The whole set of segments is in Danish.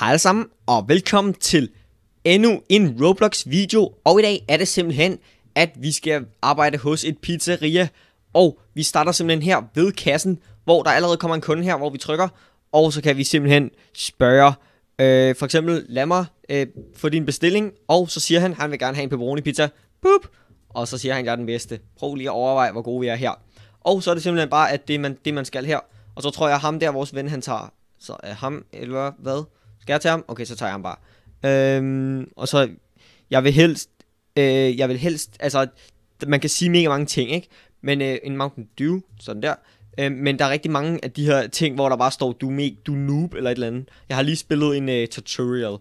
Hej alle sammen, og velkommen til endnu en Roblox video. Og i dag er det simpelthen, at vi skal arbejde hos et pizzeria. Og vi starter simpelthen her ved kassen, hvor der allerede kommer en kunde her, hvor vi trykker. Og så kan vi simpelthen spørge, øh, for eksempel, lad mig øh, få din bestilling. Og så siger han, han vil gerne have en pepperoni pizza. Boop! Og så siger han, jeg er den bedste. Prøv lige at overveje, hvor gode vi er her. Og så er det simpelthen bare, at det man, det man skal her. Og så tror jeg, ham der, vores ven, han tager så, er ham, eller hvad? Skal jeg tage ham? Okay, så tager jeg ham bare. Øhm, og så, jeg vil helst, øh, jeg vil helst, altså, man kan sige mega mange ting, ikke? Men øh, en Mountain Dew, sådan der. Øh, men der er rigtig mange af de her ting, hvor der bare står, du, me, du noob eller et eller andet. Jeg har lige spillet en øh, tutorial,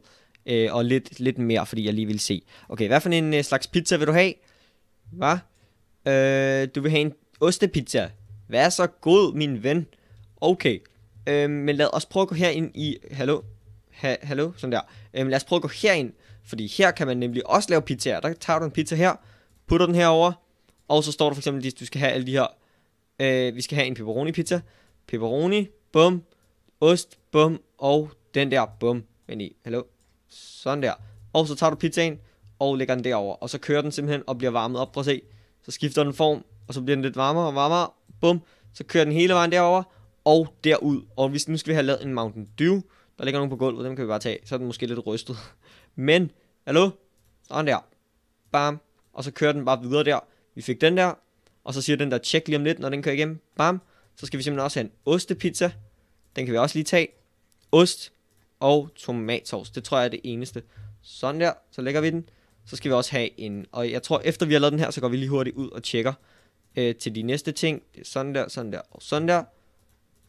øh, og lidt, lidt mere, fordi jeg lige vil se. Okay, hvad for en øh, slags pizza vil du have? Hvad? Øh, du vil have en ostepizza. Vær så god, min ven. Okay, øh, men lad os prøve at gå herind i... Hallo? ha hallo, sådan der. Øhm, lad os prøve at gå herind, fordi her kan man nemlig også lave pizzaer. Der tager du en pizza her, putter den herover, og så står der for eksempel, at du skal have alle de her, øh, vi skal have en pepperoni pizza, pepperoni, bum, ost, bum, og den der, bum, ind i, hallo, sådan der. Og så tager du pizzaen, og lægger den derover, og så kører den simpelthen og bliver varmet op, prøv at se. Så skifter den form, og så bliver den lidt varmere og varmere, bum, så kører den hele vejen derover, og derud. Og hvis nu skal vi have lavet en Mountain Dew, der ligger nogen på gulvet, dem kan vi bare tage. Så er den måske lidt rystet. Men, hallo? Sådan der. Bam. Og så kører den bare videre der. Vi fik den der. Og så siger den der, tjek lige om lidt, når den kører igennem. Bam. Så skal vi simpelthen også have en ostepizza. Den kan vi også lige tage. Ost og tomatsovs. Det tror jeg er det eneste. Sådan der. Så lægger vi den. Så skal vi også have en... Og jeg tror, efter vi har lavet den her, så går vi lige hurtigt ud og tjekker øh, til de næste ting. Sådan der, sådan der og sådan der.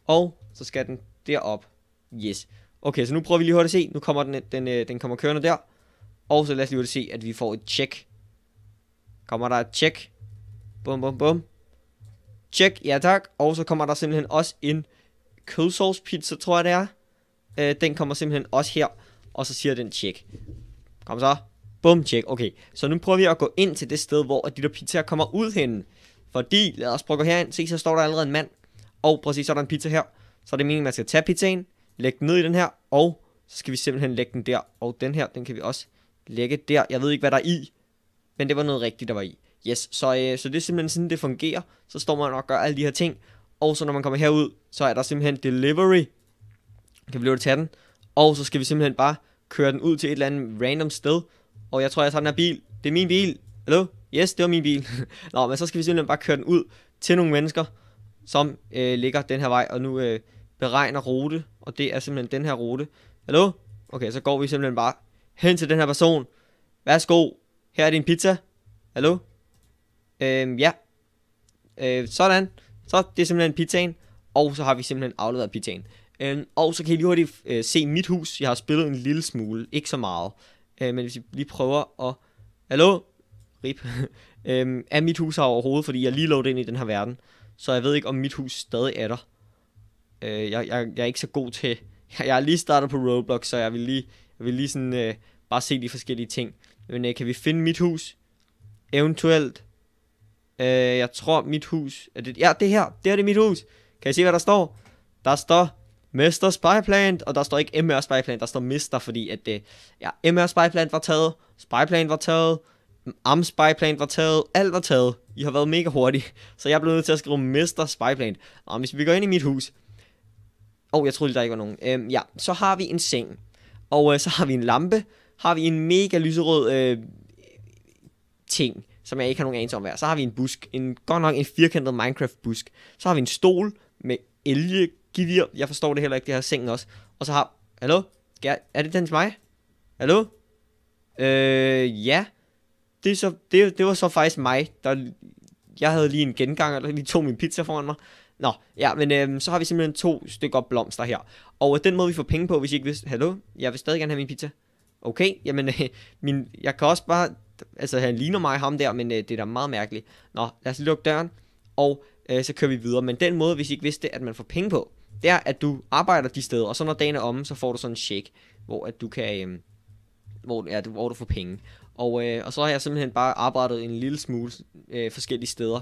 Og så skal den derop. Yes. Okay, så nu prøver vi lige hurtigt at se. Nu kommer den, den, øh, den kommer kørende der. Og så lad os lige hurtigt se, at vi får et check. Kommer der et check. Bum, bum, bum. Check, ja tak. Og så kommer der simpelthen også en kødsauce pizza, tror jeg det er. Øh, den kommer simpelthen også her. Og så siger den check. Kom så. Bum, check. Okay, så nu prøver vi at gå ind til det sted, hvor de der pizzaer kommer ud henne. Fordi, lad os prøve at gå herind. Se, så står der allerede en mand. Og præcis, så er der en pizza her. Så er det meningen, at man skal tage pizzaen lægge den ned i den her, og så skal vi simpelthen lægge den der, og den her, den kan vi også lægge der. Jeg ved ikke, hvad der er i, men det var noget rigtigt, der var i. Yes, så, øh, så det er simpelthen sådan, det fungerer. Så står man og gør alle de her ting, og så når man kommer herud, så er der simpelthen delivery. Kan vi løbe tage den? Og så skal vi simpelthen bare køre den ud til et eller andet random sted. Og jeg tror, jeg tager den her bil. Det er min bil. Hallo? Yes, det var min bil. Nå, men så skal vi simpelthen bare køre den ud til nogle mennesker, som øh, ligger den her vej. Og nu... Øh, beregner rute, og det er simpelthen den her rute. Hallo? Okay, så går vi simpelthen bare hen til den her person. Værsgo, her er din pizza. Hallo? Øhm, ja. Øh, sådan. Så det er simpelthen pizzaen, og så har vi simpelthen afleveret pizzaen. Øhm, og så kan I lige hurtigt øh, se mit hus. Jeg har spillet en lille smule, ikke så meget. Øh, men hvis vi lige prøver at... Hallo? Rip. øhm, er mit hus her overhovedet, fordi jeg lige lå ind i den her verden. Så jeg ved ikke, om mit hus stadig er der. Øh, jeg, jeg, jeg er ikke så god til... Jeg, har lige startet på Roblox, så jeg vil lige, jeg vil lige sådan, øh, bare se de forskellige ting. Men øh, kan vi finde mit hus? Eventuelt. Øh, jeg tror, mit hus... Er det, ja, det her. Det her det er mit hus. Kan I se, hvad der står? Der står Mr. Spyplant, og der står ikke MR Spyplant, der står Mister, fordi at det, øh, ja, MR Spyplant var taget, Spyplant var taget, Am Spyplant var taget, alt var taget. I har været mega hurtige, så jeg blev nødt til at skrive Mr. Spyplant. Og hvis vi går ind i mit hus, Åh, oh, jeg troede, der ikke var nogen. Øhm, ja, så har vi en seng. Og øh, så har vi en lampe. Har vi en mega lyserød øh, ting, som jeg ikke har nogen anelse om hvad. Så har vi en busk. En, godt nok en firkantet Minecraft-busk. Så har vi en stol med elgegevir. Jeg forstår det heller ikke, det her sengen også. Og så har... Hallo? Er det den til mig? Hallo? Øh, ja. Det, så, det, det var så faktisk mig, der... Jeg havde lige en gengang, eller lige tog min pizza foran mig. Nå, ja, men øhm, så har vi simpelthen to stykker blomster her. Og øh, den måde, vi får penge på, hvis I ikke vil... Hallo? Jeg vil stadig gerne have min pizza. Okay, jamen, øh, min, jeg kan også bare... Altså, han ligner mig ham der, men øh, det er da meget mærkeligt. Nå, lad os lukke døren, og øh, så kører vi videre. Men den måde, hvis I ikke vidste, at man får penge på, det er, at du arbejder de steder, og så når dagen er omme, så får du sådan en check, hvor at du kan... Øh, hvor, ja, hvor du får penge. Og, øh, og så har jeg simpelthen bare arbejdet en lille smule øh, forskellige steder,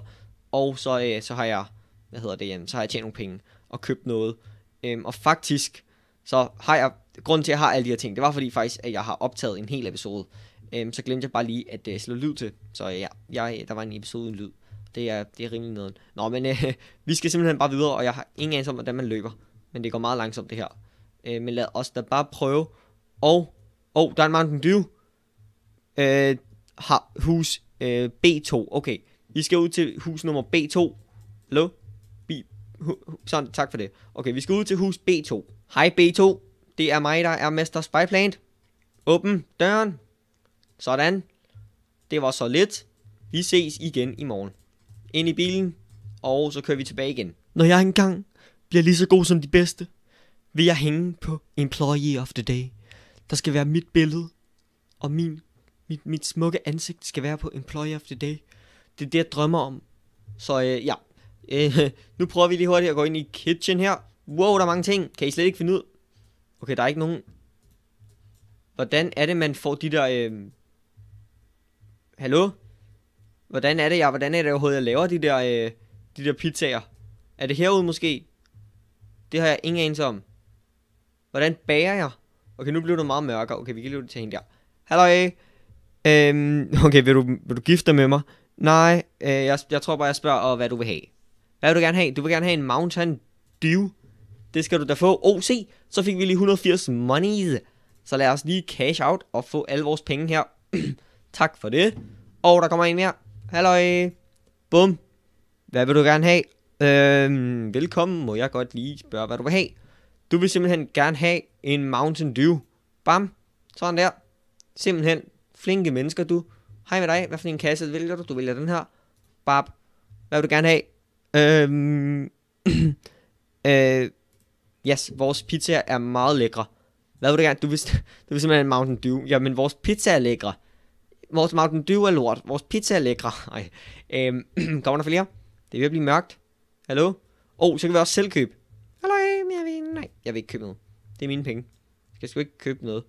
og så, øh, så har jeg hvad hedder det, jamen, så har jeg tjent nogle penge og købt noget. Øhm, og faktisk, så har jeg, grunden til, at jeg har alle de her ting, det var fordi faktisk, at jeg har optaget en hel episode. Øhm, så glemte jeg bare lige at øh, slå lyd til. Så ja, jeg, der var en episode uden lyd. Det er, det er rimelig noget. Nå, men øh, vi skal simpelthen bare videre, og jeg har ingen anelse om, hvordan man løber. Men det går meget langsomt, det her. Øh, men lad os da bare prøve. Og, og oh, der er en Mountain Dew. Øh, har hus øh, B2. Okay, vi skal ud til hus nummer B2. Hallo? Sådan, tak for det. Okay, vi skal ud til hus B2. Hej B2. Det er mig, der er Mester Spyplant. Åbn døren. Sådan. Det var så lidt. Vi ses igen i morgen. Ind i bilen, og så kører vi tilbage igen. Når jeg engang bliver lige så god som de bedste, vil jeg hænge på Employee of the Day. Der skal være mit billede, og min, mit, mit smukke ansigt skal være på Employee of the Day. Det er det, jeg drømmer om. Så øh, ja, Øh, nu prøver vi lige hurtigt at gå ind i kitchen her. Wow, der er mange ting. Kan I slet ikke finde ud? Okay, der er ikke nogen... Hvordan er det, man får de der... Øh... Hallo? Hvordan er det, jeg, hvordan er det overhovedet, jeg laver de der, øh, de der pizzaer? Er det herude måske? Det har jeg ingen anelse om. Hvordan bager jeg? Okay, nu bliver det meget mørkere. Okay, vi kan det til hende der. Halløj. Øh. Øhm, okay, vil du, vil du gifte dig med mig? Nej, øh, jeg, jeg tror bare, jeg spørger, og hvad du vil have. Hvad vil du gerne have? Du vil gerne have en Mountain Dew. Det skal du da få. Oh, se, så fik vi lige 180 monies. Så lad os lige cash out og få alle vores penge her. tak for det. Og der kommer en mere. Halløj. Bum. Hvad vil du gerne have? Øhm, velkommen. Må jeg godt lige spørge, hvad du vil have? Du vil simpelthen gerne have en Mountain Dew. Bam. Sådan der. Simpelthen. Flinke mennesker, du. Hej med dig. Hvad for en kasse vælger du? Du vælger den her. Bab. Hvad vil du gerne have? Øhm, øh, yes, vores pizza er meget lækre. Hvad vil du gerne? Du vil, du vil simpelthen en Mountain Dew. Ja, men vores pizza er lækre. Vores Mountain Dew er lort. Vores pizza er lækre. Ej. Øhm, kommer der flere? Det er ved at blive mørkt. Hallo? Åh, oh, så kan vi også selv købe. Hallo, jeg vil, nej, jeg vil ikke købe noget. Det er mine penge. Jeg skal sgu ikke købe noget.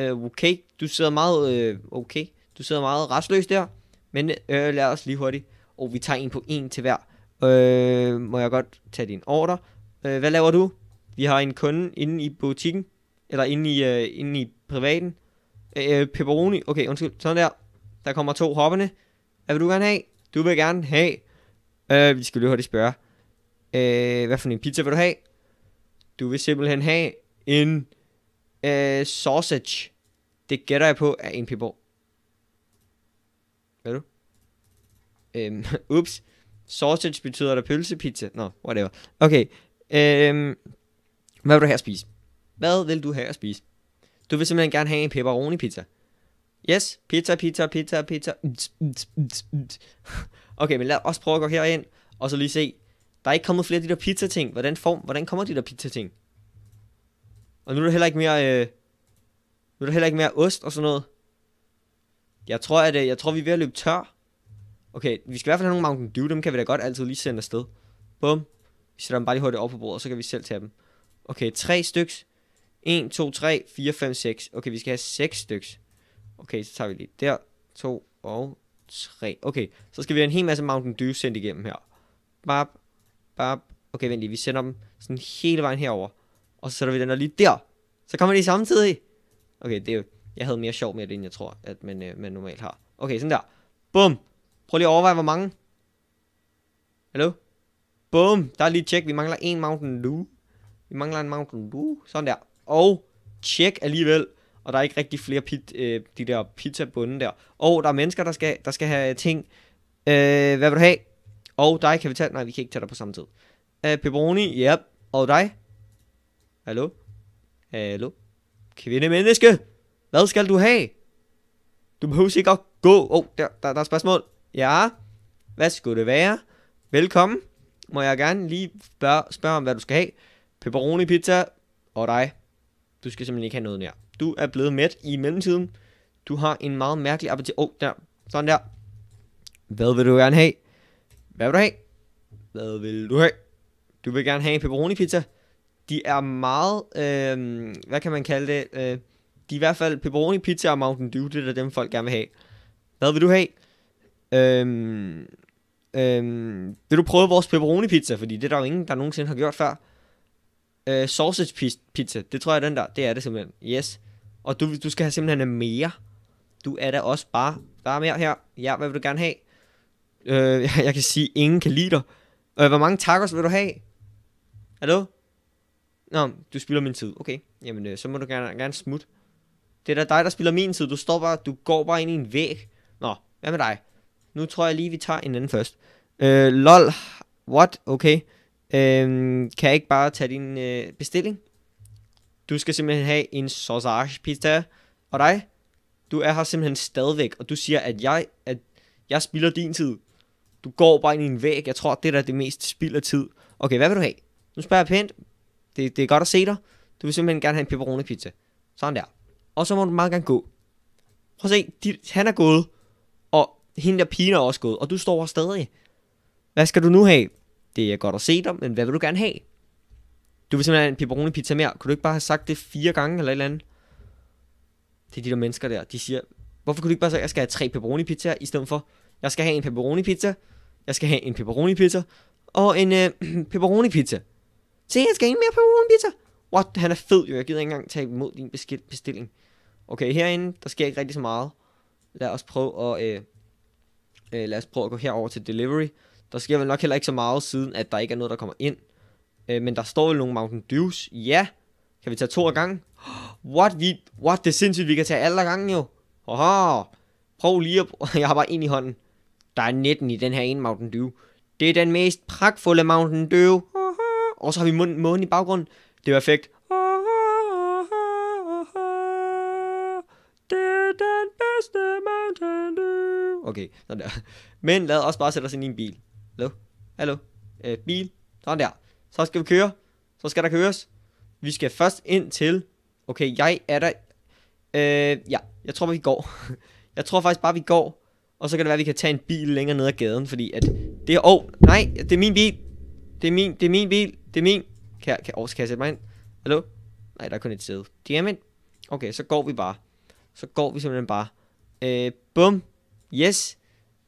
Øh, okay, du sidder meget, øh, okay. Du sidder meget restløs der. Men øh, lad os lige hurtigt. Og oh, vi tager en på en til hver. Øh, må jeg godt tage din ordre? Øh, hvad laver du? Vi har en kunde inde i butikken, eller inde i, øh, inde i privaten. Øh, øh, pepperoni, okay, undskyld, sådan der. Der kommer to hoppende. Hvad vil du gerne have? Du vil gerne have... Øh, vi skal lige hurtigt spørge. Øh, hvad for en pizza vil du have? Du vil simpelthen have en øh, sausage. Det gætter jeg på er en pepper. Hvad du? Øh, ups. Sausage betyder der pølsepizza. Nå, no, whatever. Okay. Øhm, hvad vil du have at spise? Hvad vil du have at spise? Du vil simpelthen gerne have en pepperoni pizza. Yes, pizza, pizza, pizza, pizza. Okay, men lad os prøve at gå herind, og så lige se. Der er ikke kommet flere af de der pizza-ting. Hvordan, form, hvordan kommer de der pizza-ting? Og nu er der heller ikke mere... Øh, nu er der heller ikke mere ost og sådan noget. Jeg tror, at, øh, jeg tror, vi er ved at løbe tør okay, vi skal i hvert fald have nogle Mountain Dew, dem kan vi da godt altid lige sende afsted. Bum. Vi sætter dem bare lige hurtigt op på bordet, og så kan vi selv tage dem. Okay, tre styks. 1, 2, 3, 4, 5, 6. Okay, vi skal have 6 styks. Okay, så tager vi lige der. 2 og 3. Okay, så skal vi have en hel masse Mountain Dew sendt igennem her. Bap, bap. Okay, vent lige, vi sender dem sådan hele vejen herover. Og så sætter vi den der lige der. Så kommer de samtidig. Okay, det er jo... Jeg havde mere sjov med det, end jeg tror, at man, øh, man normalt har. Okay, sådan der. Bum. Prøv lige at overveje, hvor mange. Hallo? Bum, der er lige tjek. Vi mangler en Mountain Dew. Vi mangler en Mountain Dew. Sådan der. Og tjek alligevel. Og der er ikke rigtig flere pit, øh, de der pizza bunde der. Og der er mennesker, der skal, der skal have ting. Øh, hvad vil du have? Og dig kan vi tage... Nej, vi kan ikke tage dig på samme tid. Øh, pepperoni, ja. Yep. Og dig? Hallo? Hallo? Kvinde menneske! Hvad skal du have? Du behøver ikke at gå. Åh, oh, der, der, der er spørgsmål. Ja, hvad skulle det være? Velkommen. Må jeg gerne lige spørge, spørge om, hvad du skal have? Pepperoni pizza og dig. Du skal simpelthen ikke have noget mere. Du er blevet mæt i mellemtiden. Du har en meget mærkelig appetit. Åh, oh, der. Sådan der. Hvad vil du gerne have? Hvad vil du have? Hvad vil du have? Du vil gerne have en pepperoni pizza. De er meget, øh, hvad kan man kalde det? Øh, de er i hvert fald pepperoni pizza og Mountain Dew, det er dem folk gerne vil have. Hvad vil du have? Øhm, øhm, vil du prøve vores pepperoni pizza? Fordi det er der jo ingen, der nogensinde har gjort før. Øh, sausage pizza, det tror jeg den der. Det er det simpelthen. Yes. Og du, du skal have simpelthen mere. Du er da også bare, bare mere her. Ja, hvad vil du gerne have? Øh, jeg, jeg kan sige, ingen kan lide dig. Øh, hvor mange tacos vil du have? Hallo? Nå, du spilder min tid. Okay, jamen øh, så må du gerne, gerne smutte. Det er da dig, der spilder min tid. Du står bare, du går bare ind i en væg. Nå, hvad med dig? Nu tror jeg lige, vi tager en anden først. Øh, lol, what? Okay. Øh, kan jeg ikke bare tage din øh, bestilling? Du skal simpelthen have en sausage pizza. Og dig? Du er her simpelthen stadigvæk, og du siger, at jeg, at jeg spilder din tid. Du går bare ind i en væg. Jeg tror, det er det mest spild af tid. Okay, hvad vil du have? Nu spørger jeg pænt. Det, det er godt at se dig. Du vil simpelthen gerne have en pepperoni pizza. Sådan der. Og så må du meget gerne gå. Prøv at se, han er gået hende der pigen er også gået, og du står her stadig. Hvad skal du nu have? Det er godt at se dig, men hvad vil du gerne have? Du vil simpelthen have en pepperoni pizza mere. Kunne du ikke bare have sagt det fire gange eller et eller andet? Det er de der mennesker der, de siger, hvorfor kunne du ikke bare sige, jeg skal have tre pepperoni pizzaer, i stedet for, jeg skal have en pepperoni pizza, jeg skal have en pepperoni pizza, og en øh, pepperoni pizza. Se, jeg skal have en mere pepperoni pizza. What? Han er fed jo, jeg gider ikke engang tage imod din bestilling. Okay, herinde, der sker ikke rigtig så meget. Lad os prøve at øh, Øh, lad os prøve at gå herover til delivery. Der sker vel nok heller ikke så meget siden, at der ikke er noget, der kommer ind. Øh, men der står vel nogle Mountain Dews. Ja. Kan vi tage to af gangen? What? Vi, what? Det er sindssygt, vi kan tage alle af gangen jo. Haha. Prøv lige at... Jeg har bare en i hånden. Der er 19 i den her ene Mountain Dew. Det er den mest pragtfulde Mountain Dew. Og så har vi månen i baggrunden. Det er perfekt. Okay, sådan der. Men lad os bare sætte os ind i en bil. Hallo? Hallo? Øh, bil? Sådan der. Så skal vi køre. Så skal der køres. Vi skal først ind til... Okay, jeg er der... Øh, ja, jeg tror, vi går. jeg tror faktisk bare, vi går. Og så kan det være, at vi kan tage en bil længere ned ad gaden, fordi at... Det er... Åh, oh, nej, det er min bil. Det er min, det er min bil. Det er min. Kan jeg, kan, oh, kan jeg sætte mig ind? Hallo? Nej, der er kun et sæde. Jamen. Okay, så går vi bare. Så går vi simpelthen bare. Øh, bum. Yes,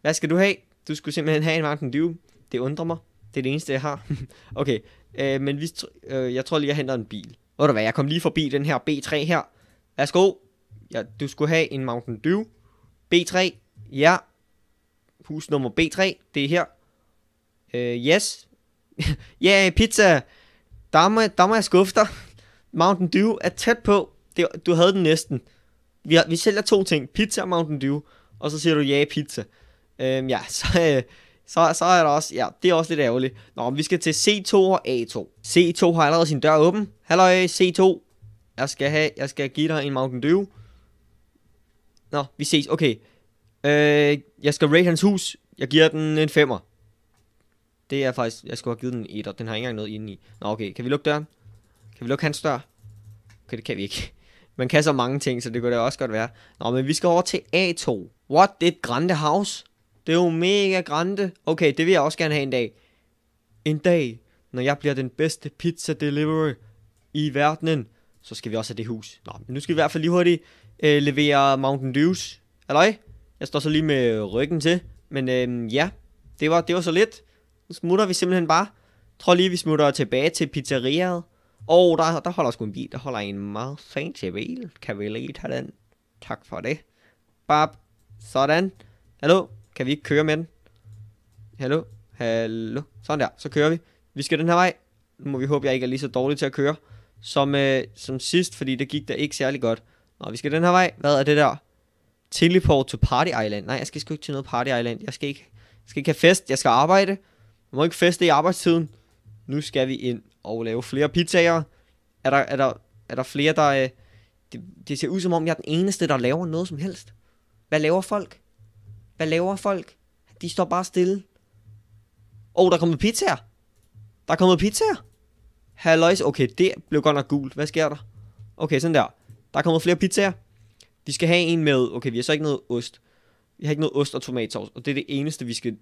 hvad skal du have? Du skulle simpelthen have en Mountain Dew. Det undrer mig. Det er det eneste, jeg har. okay, øh, men hvis, øh, jeg tror lige, jeg henter en bil. Ved du hvad, jeg kom lige forbi den her B3 her. Værsgo. Ja, du skulle have en Mountain Dew. B3. Ja. Hus nummer B3. Det er her. Øh, yes. Ja, yeah, pizza. Der må, der må jeg skuffe dig. Mountain Dew er tæt på. Det, du havde den næsten. Vi, har, vi sælger to ting. Pizza og Mountain Dew og så siger du ja, pizza. Øhm, ja, så, øh, så, så er der også, ja, det er også lidt ærgerligt. Nå, men vi skal til C2 og A2. C2 har allerede sin dør åben. Hallo C2. Jeg skal have, jeg skal give dig en Mountain Dew. Nå, vi ses, okay. Øh, jeg skal raid hans hus. Jeg giver den en femmer. Det er faktisk, jeg skulle have givet den en etter. Den har ikke engang noget inde i. Nå, okay, kan vi lukke døren? Kan vi lukke hans dør? Okay, det kan vi ikke. Man kan så mange ting, så det kunne da også godt være. Nå, men vi skal over til A2. What? Det er et grande house. Det er jo mega grande. Okay, det vil jeg også gerne have en dag. En dag, når jeg bliver den bedste pizza delivery i verdenen, så skal vi også have det hus. Nå, men nu skal vi i hvert fald lige hurtigt øh, levere Mountain Dews. ej? Jeg står så lige med ryggen til. Men øh, ja, det var, det var så lidt. Nu smutter vi simpelthen bare. Jeg tror lige, vi smutter tilbage til pizzeriaet. Og der, der holder sgu en bil. Der holder en meget fancy bil. Kan vi lige tage den? Tak for det. Bab. Sådan. Hallo? Kan vi ikke køre med den? Hallo? Hallo? Sådan der. Så kører vi. Vi skal den her vej. Nu må vi håbe, jeg ikke er lige så dårlig til at køre som, øh, som sidst, fordi det gik der ikke særlig godt. Nå, vi skal den her vej. Hvad er det der? Teleport to Party Island. Nej, jeg skal sgu ikke til noget Party Island. Jeg skal ikke, jeg skal ikke have fest. Jeg skal arbejde. Jeg må ikke feste i arbejdstiden. Nu skal vi ind og lave flere pizzaer. Er der, er der, er der flere, der... Øh, det, det ser ud som om, jeg er den eneste, der laver noget som helst. Hvad laver folk? Hvad laver folk? De står bare stille. Åh, oh, der er kommet pizzaer. Der er kommet pizzaer. Halløjs, okay, det blev godt nok gult. Hvad sker der? Okay, sådan der. Der er kommet flere pizzaer. Vi skal have en med, okay, vi har så ikke noget ost. Vi har ikke noget ost og tomatsauce, og det er det eneste, vi skal...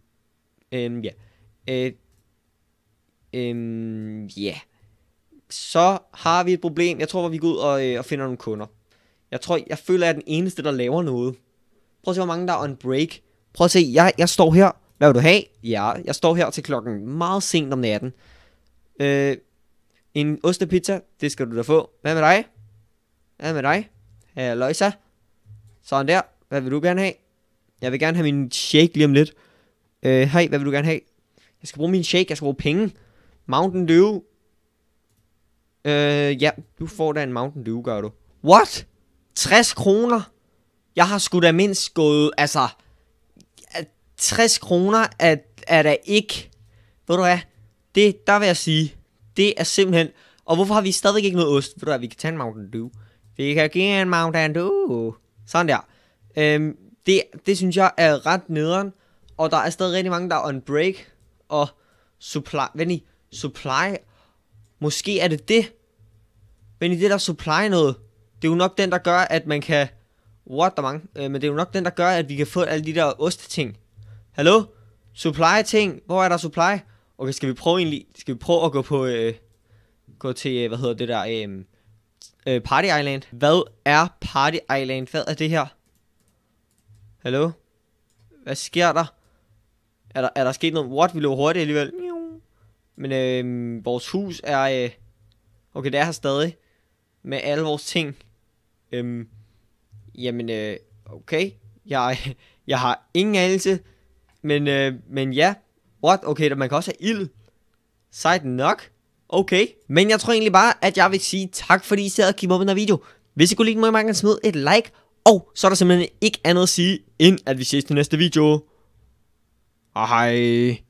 Øhm, ja. Øh, Øhm, ja. Yeah. Så har vi et problem. Jeg tror, at vi går ud og, øh, og finder nogle kunder. Jeg tror, jeg føler, at jeg er den eneste, der laver noget. Prøv at se, hvor mange der er on break. Prøv at se, jeg, jeg står her. Hvad vil du have? Ja, jeg står her til klokken meget sent om natten. Øh, en ostepizza, det skal du da få. Hvad med dig? Hvad med dig? Løjsa? Sådan der. Hvad vil du gerne have? Jeg vil gerne have min shake lige om lidt. Øh, hej, hvad vil du gerne have? Jeg skal bruge min shake, jeg skal bruge penge. Mountain Dew. Øh, ja, du får da en Mountain Dew, gør du. What? 60 kroner? Jeg har sgu da mindst gået, altså... 60 kroner er, er da ikke... Ved du hvad? Det, der vil jeg sige, det er simpelthen... Og hvorfor har vi stadig ikke noget ost? Ved du hvad, vi kan tage en Mountain Dew. Vi kan give en Mountain Dew. Sådan der. Øhm, det, det synes jeg er ret nederen. Og der er stadig rigtig mange, der er on break. Og supply... Vent lige supply. Måske er det det. Men i det der supply noget, det er jo nok den, der gør, at man kan... What, der mange. Øh, men det er jo nok den, der gør, at vi kan få alle de der osteting. Hallo? Supply ting. Hvor er der supply? Okay, skal vi prøve egentlig... Skal vi prøve at gå på... Øh, gå til, øh, hvad hedder det der... Øh, øh, Party Island. Hvad er Party Island? Hvad er det her? Hallo? Hvad sker der? Er der, er der sket noget? What? Vi løber hurtigt alligevel. Men øh, vores hus er... Øh, okay, det er her stadig. Med alle vores ting. Øh, jamen, øh, okay. Jeg, jeg har ingen anelse. Men, øh, men ja. What? Okay, man kan også have ild. Sejt nok. Okay. Men jeg tror egentlig bare, at jeg vil sige tak, fordi I sad og kiggede på den her video. Hvis I kunne lide den, må I smid et like. Og så er der simpelthen ikke andet at sige, end at vi ses til næste video. Og hej.